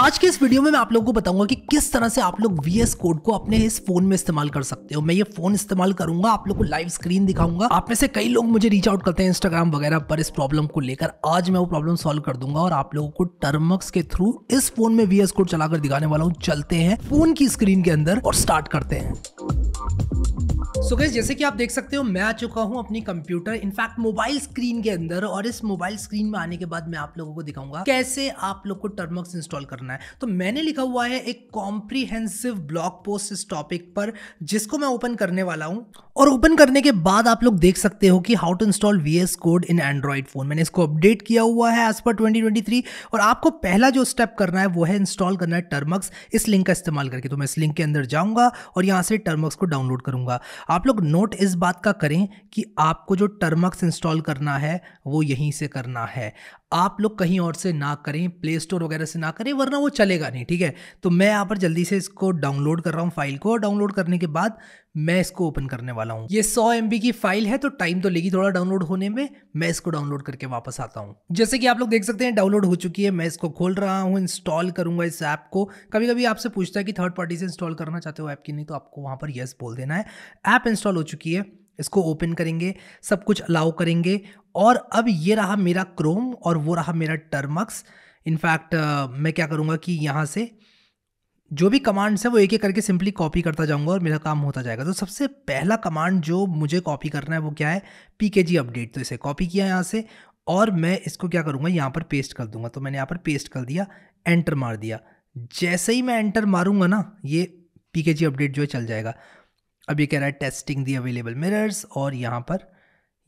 आज के इस वीडियो में मैं आप लोगों को बताऊंगा कि किस तरह से आप लोग वी कोड को अपने इस फोन में इस्तेमाल कर सकते हो मैं ये फोन इस्तेमाल करूंगा आप लोग को लाइव स्क्रीन दिखाऊंगा आप में से कई लोग मुझे रीच आउट करते हैं इंस्टाग्राम वगैरह पर इस प्रॉब्लम को लेकर आज मैं वो प्रॉब्लम सॉल्व कर दूंगा और आप लोगों को टर्मक्स के थ्रू इस फोन में वी कोड चलाकर दिखाने वाला हूँ चलते हैं फोन की स्क्रीन के अंदर और स्टार्ट करते हैं सो गैस जैसे कि आप देख सकते हो मैं आ चुका हूँ अपनी कंप्यूटर इनफैक्ट मोबाइल स्क्रीन के अंदर और इस मोबाइल स्क्रीन में आने के बाद मैं आप लोगों को दिखाऊंगा कैसे आप लोग को टर्मक्स इंस्टॉल करना है तो मैंने लिखा हुआ है एक कॉम्प्रीहेंसिव ब्लॉग पोस्ट इस टॉपिक पर जिसको मैं ओपन करने वाला हूँ और ओपन करने के बाद आप लोग देख सकते हो कि how to install V S code in Android phone मैंने इसको अपडेट किया हुआ है एज पर 2023 और आपको पहला जो स्टेप करना है वो है इंस्टॉल करना है टर्मक्स इस लिंक का इस्तेमाल करके तो मैं इस लिंक के अंदर जाऊँगा और यहाँ से टर्मक्स को डाउनलोड करूँगा आप लोग नोट इस बात का करें कि आपको जो टर्मक्स इंस्टॉल करना है वो यहीं से करना है आप लोग कहीं और से ना करें प्ले स्टोर वगैरह से ना करें वरना वो चलेगा नहीं ठीक है तो मैं यहाँ पर जल्दी से इसको डाउनलोड कर रहा हूँ फाइल को और डाउनलोड करने के बाद मैं इसको ओपन करने वाला हूँ ये 100 एम की फाइल है तो टाइम तो लेगी थोड़ा डाउनलोड होने में मैं इसको डाउनलोड करके वापस आता हूँ जैसे कि आप लोग देख सकते हैं डाउनलोड हो चुकी है मैं इसको खोल रहा हूँ इंस्टॉल करूंगा इस ऐप को कभी कभी आपसे पूछता है कि थर्ड पार्टी से इंस्टॉल करना चाहते हो ऐप की नहीं तो आपको वहाँ पर येस बोल देना है ऐप इंस्टॉल हो चुकी है इसको ओपन करेंगे सब कुछ अलाउ करेंगे और अब ये रहा मेरा क्रोम और वो रहा मेरा टर्मक्स इनफैक्ट मैं क्या करूँगा कि यहाँ से जो भी कमांड्स हैं वो एक एक करके सिंपली कॉपी करता जाऊंगा और मेरा काम होता जाएगा तो सबसे पहला कमांड जो मुझे कॉपी करना है वो क्या है पी के जी अपडेट तो इसे कॉपी किया यहाँ से और मैं इसको क्या करूँगा यहाँ पर पेस्ट कर दूंगा तो मैंने यहाँ पर पेस्ट कर दिया एंटर मार दिया जैसे ही मैं एंटर मारूंगा ना ये पी के जी अपडेट जो है चल जाएगा अब ये कह रहा है टेस्टिंग दी अवेलेबल मिरर्स और यहाँ पर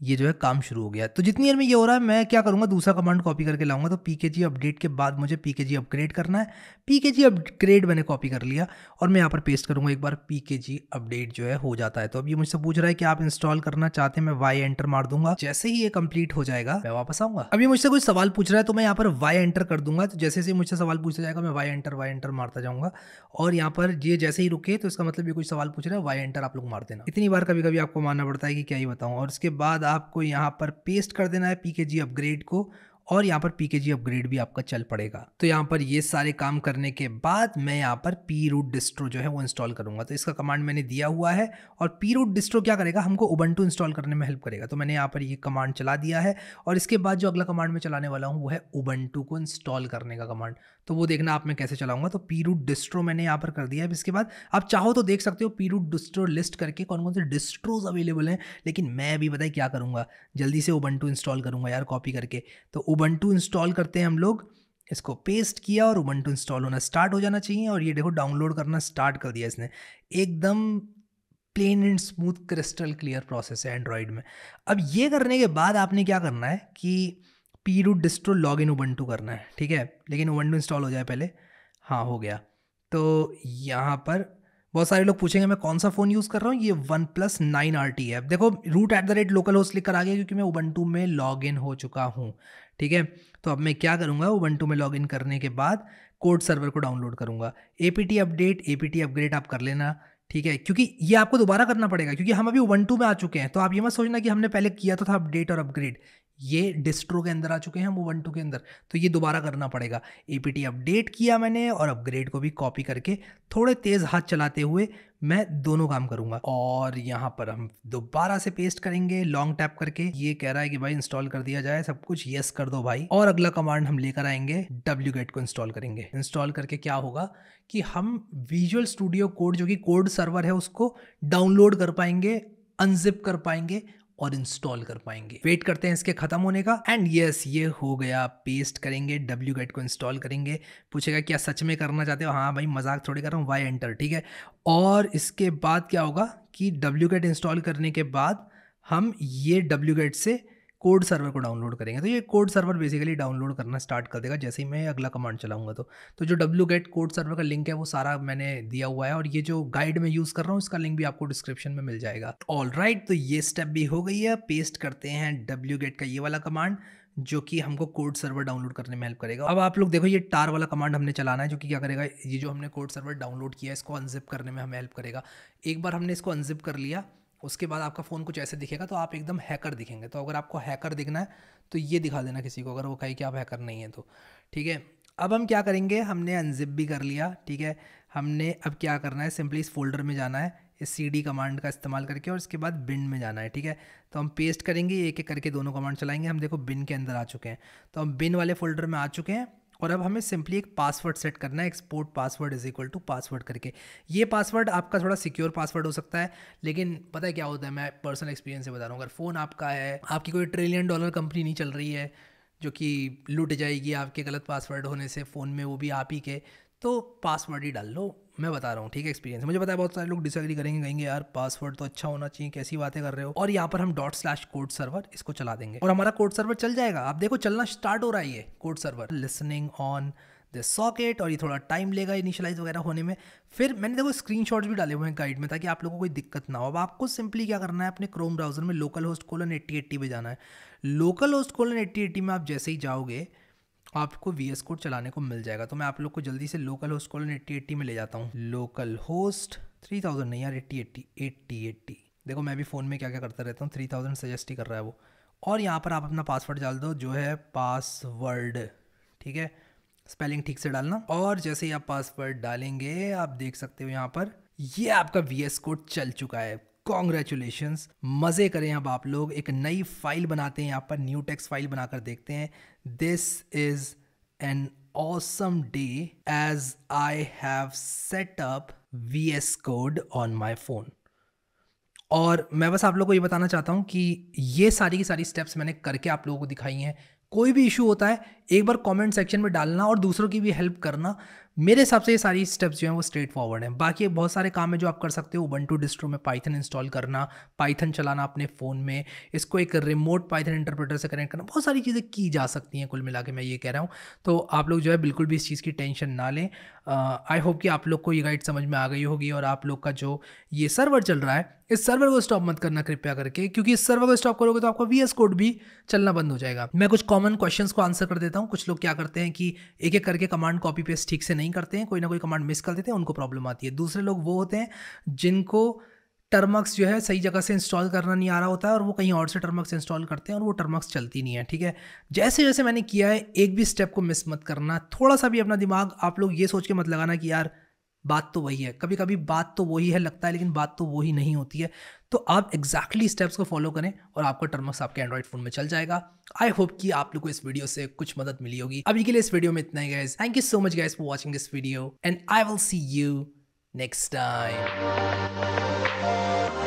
ये जो है काम शुरू हो गया तो जितनी देर में ये हो रहा है मैं क्या करूँगा दूसरा कमांड कॉपी करके लाऊंगा तो पी अपडेट के बाद मुझे पी अपग्रेड करना है पी अपग्रेड मैंने कॉपी कर लिया और मैं यहाँ पर पेस्ट करूँगा एक बार पी अपडेट जो है हो जाता है तो अब ये मुझसे पूछ रहा है कि आप इंस्टॉल करना चाहते हैं मैं वाई एंटर मार दूंगा जैसे ही ये कंप्लीट हो जाएगा मैं वापस आऊंगा अभी मुझसे कुछ सवाल पूछ रहा है तो मैं यहाँ पर वाई एंटर कर दूंगा तो जैसे जैसे मुझसे सवाल पूछा जाएगा मैं वाई एंटर वाई एंटर मारता जाऊंगा और यहाँ पर ये जैसे ही रुके तो इसका मतलब ये कुछ सवाल पूछ रहा है वाई एंटर आप लोग मार देना इतनी बार कभी कभी आपको मानना पड़ता है कि क्या ही बताऊँ और उसके बाद आपको यहाँ पर पेस्ट कर देना है पी अपग्रेड को और यहाँ पर पीकेजी अपग्रेड भी आपका चल पड़ेगा तो यहाँ पर ये सारे काम करने के बाद मैं यहाँ पर पी रूट डिस्ट्रो जो है वो इंस्टॉल करूँगा तो इसका कमांड मैंने दिया हुआ है और पी रूट डिस्ट्रो क्या करेगा हमको उबंटू इंस्टॉल करने में हेल्प करेगा तो मैंने यहाँ पर ये कमांड चला दिया है और इसके बाद जो अगला कमांड मैं चलाने वाला हूँ वो है उबंटू को इंस्टॉल करने का कमांड तो वो देखना आप मैं कैसे चलाऊंगा तो पी रूट डिस्ट्रो मैंने यहाँ पर कर दिया है इसके बाद आप चाहो तो देख सकते हो पी रूट डिस्ट्रो लिस्ट करके कौन कौन से डिस्ट्रोज अवेलेबल हैं लेकिन मैं भी बताए क्या करूँगा जल्दी से उबंटू इंस्टॉल करूँगा यार कॉपी करके तो उबंटू इंस्टॉल करते हैं हम लोग इसको पेस्ट किया और उबंटू इंस्टॉल होना स्टार्ट हो जाना चाहिए और ये देखो डाउनलोड करना स्टार्ट कर दिया इसने एकदम plain and smooth crystal clear process है एंड्रॉयड में अब ये करने के बाद आपने क्या करना है कि पी रू डिस्ट्रो लॉग इन उबंटू करना है ठीक है लेकिन उबंटू इंस्टॉल हो जाए पहले हाँ हो गया तो यहाँ पर बहुत सारे लोग पूछेंगे मैं कौन सा फ़ोन यूज़ कर रहा हूँ ये one plus nine R T है देखो root at the rate local host लिख कर आ गया क्योंकि मैं उबंटू में लॉग इन हो चुका हूँ ठीक है तो अब मैं क्या करूँगा उबंटू में लॉग इन करने के बाद कोड सर्वर को डाउनलोड करूँगा A P T update A P T upgrade आप कर लेना ठीक है क्योंकि ये आपको दोबारा करना पड़ेगा क्योंकि हम अभी वन टू में आ चुके हैं तो आप ये मत सोचना कि हमने पहले किया तो था अपडेट और अपग्रेड ये डिस्ट्रो के अंदर आ चुके हैं वो वन टू के अंदर तो ये दोबारा करना पड़ेगा ए अपडेट किया मैंने और अपग्रेड को भी कॉपी करके थोड़े तेज़ हाथ चलाते हुए मैं दोनों काम करूँगा और यहाँ पर हम दोबारा से पेस्ट करेंगे लॉन्ग टैप करके ये कह रहा है कि भाई इंस्टॉल कर दिया जाए सब कुछ येस कर दो भाई और अगला कमांड हम लेकर आएंगे डब्ल्यू गेट को इंस्टॉल करेंगे इंस्टॉल करके क्या होगा कि हम विजुअल स्टूडियो कोड जो कि कोड सर्वर है उसको डाउनलोड कर पाएंगे अनजिप कर पाएंगे और इंस्टॉल कर पाएंगे वेट करते हैं इसके खत्म होने का एंड यस ये हो गया पेस्ट करेंगे डब्ल्यू गेट को इंस्टॉल करेंगे पूछेगा क्या सच में करना चाहते हो हाँ भाई मजाक थोड़ी कर रहा हूँ वाई एंटर ठीक है और इसके बाद क्या होगा कि डब्ल्यू गेट इंस्टॉल करने के बाद हम ये डब्ल्यू गेट से कोड सर्वर को डाउनलोड करेंगे तो ये कोड सर्वर बेसिकली डाउनलोड करना स्टार्ट कर देगा जैसे ही मैं अगला कमांड चलाऊंगा तो तो जो डब्ल्यू गेट कोड सर्वर का लिंक है वो सारा मैंने दिया हुआ है और ये जो गाइड में यूज़ कर रहा हूँ इसका लिंक भी आपको डिस्क्रिप्शन में मिल जाएगा ऑल राइट right, तो ये स्टेप भी हो गई है पेस्ट करते हैं डब्ल्यू गेट का ये वाला कमांड जो कि हमको कोड सर्वर डाउनलोड करने में हेल्प करेगा अब आप लोग देखो ये टार वाला कमांड हमने चलाना है जो कि क्या करेगा ये जो हमने कोड सर्वर डाउनलोड किया है इसको अनजिप करने में हमें हेल्प करेगा एक बार हमने इसको अनजिप कर लिया उसके बाद आपका फ़ोन कुछ ऐसे दिखेगा तो आप एकदम हैकर दिखेंगे तो अगर आपको हैकर दिखना है तो ये दिखा देना किसी को अगर वो कहे कि आप हैकर नहीं है तो ठीक है अब हम क्या करेंगे हमने अनजिप भी कर लिया ठीक है हमने अब क्या करना है सिंपली इस फोल्डर में जाना है इस सी डी कमांड का इस्तेमाल करके और इसके बाद बिन में जाना है ठीक है तो हम पेस्ट करेंगे एक एक करके दोनों कमांड चलाएंगे हम देखो बिन के अंदर आ चुके हैं तो हम बिन वाले फोल्डर में आ चुके हैं और अब हमें सिंपली एक पासवर्ड सेट करना है export password is equal to password करके ये पासवर्ड आपका थोड़ा सिक्योर पासवर्ड हो सकता है लेकिन पता है क्या होता है मैं पर्सनल एक्सपीरियंस से बता रहा हूँ अगर फ़ोन आपका है आपकी कोई ट्रिलियन डॉलर कंपनी नहीं चल रही है जो कि लुट जाएगी आपके गलत पासवर्ड होने से फ़ोन में वो भी आप ही के तो पासवर्ड ही डाल लो मैं बता रहा हूँ ठीक है एक्सपीरियंस मुझे पता है बहुत सारे लोग डिसएग्री करेंगे कहेंगे यार पासवर्ड तो अच्छा होना चाहिए कैसी बातें कर रहे हो और यहाँ पर हम डॉट स्लैश कोड सर्वर इसको चला देंगे और हमारा कोड सर्वर चल जाएगा आप देखो चलना स्टार्ट हो रहा है ये code server listening on the socket और ये थोड़ा टाइम लेगा इनिशलाइज वगैरह होने में फिर मैंने देखो स्क्रीनशॉट्स भी डाले हुए हैं गाइड में ताकि आप लोगों को कोई दिक्कत ना हो अब आपको सिंपली क्या करना है अपने क्रोम ब्राउजर में local host colon eighty eighty पे जाना है local host colon eighty eighty में आप जैसे ही जाओगे आपको वी एस कोड चलाने को मिल जाएगा तो मैं आप लोग को जल्दी से local host colon eighty eighty में ले जाता हूँ लोकल होस्ट थ्री थाउजेंड नहीं यार एट्टी एट्टी एट्टी एट्टी देखो मैं भी फ़ोन में क्या क्या करता रहता हूँ थ्री थाउजेंड सजेस्ट ही कर रहा है वो और यहाँ पर आप अपना पासवर्ड डाल दो जो है पासवर्ड ठीक है स्पेलिंग ठीक से डालना और जैसे ही आप पासवर्ड डालेंगे आप देख सकते हो यहाँ पर ये आपका वी एस कोड चल चुका है कॉन्ग्रेचुलेशन मज़े करें अब आप लोग एक नई फाइल बनाते हैं यहाँ पर न्यू टेक्स फाइल बनाकर देखते हैं this is an day as I have set up V S code on my phone और मैं बस आप लोग को ये बताना चाहता हूँ कि ये सारी की सारी स्टेप्स मैंने करके आप लोगों को दिखाई हैं कोई भी इशू होता है एक बार कमेंट सेक्शन में डालना और दूसरों की भी हेल्प करना मेरे हिसाब से ये सारी स्टेप्स जो हैं वो स्ट्रेट फॉरवर्ड हैं बाकी बहुत सारे काम है जो आप कर सकते हो वन टू डिस्ट्रो में पाइथन इंस्टॉल करना पाइथन चलाना अपने फ़ोन में इसको एक रिमोट पाइथन इंटरप्रेटर से कनेक्ट करना बहुत सारी चीज़ें की जा सकती हैं कुल मिला के मैं ये कह रहा हूँ तो आप लोग जो है बिल्कुल भी इस चीज़ की टेंशन ना लें आई होप कि आप लोग को ये गाइड समझ में आ गई होगी और आप लोग का जो ये सर्वर चल रहा है इस सर्वर को स्टॉप मत करना कृपया करके क्योंकि इस सर्वर को स्टॉप करोगे तो आपका वी कोड भी चलना बंद हो जाएगा मैं कुछ कॉमन क्वेश्चन को आंसर कर देता हूँ हूँ कुछ लोग क्या करते हैं कि एक एक करके कमांड कॉपी पेस्ट ठीक से नहीं करते हैं कोई ना कोई कमांड मिस कर देते हैं उनको प्रॉब्लम आती है दूसरे लोग वो होते हैं जिनको टर्मक्स जो है सही जगह से इंस्टॉल करना नहीं आ रहा होता है और वो कहीं और से टर्मक्स इंस्टॉल करते हैं और वो टर्मक्स चलती नहीं है ठीक है जैसे जैसे मैंने किया है एक भी स्टेप को मिस मत करना थोड़ा सा भी अपना दिमाग आप लोग ये सोच के मत लगाना कि यार बात तो वही है कभी कभी बात तो वही है लगता है लेकिन बात तो वही नहीं होती है तो आप एग्जैक्टली स्टेप्स को फॉलो करें और आपका टर्मस आपके एंड्रॉइड फोन में चल जाएगा आई होप कि आप लोग को इस वीडियो से कुछ मदद मिली होगी अभी के लिए इस वीडियो में इतना ही guys thank you so much guys for watching this video and I will see you next time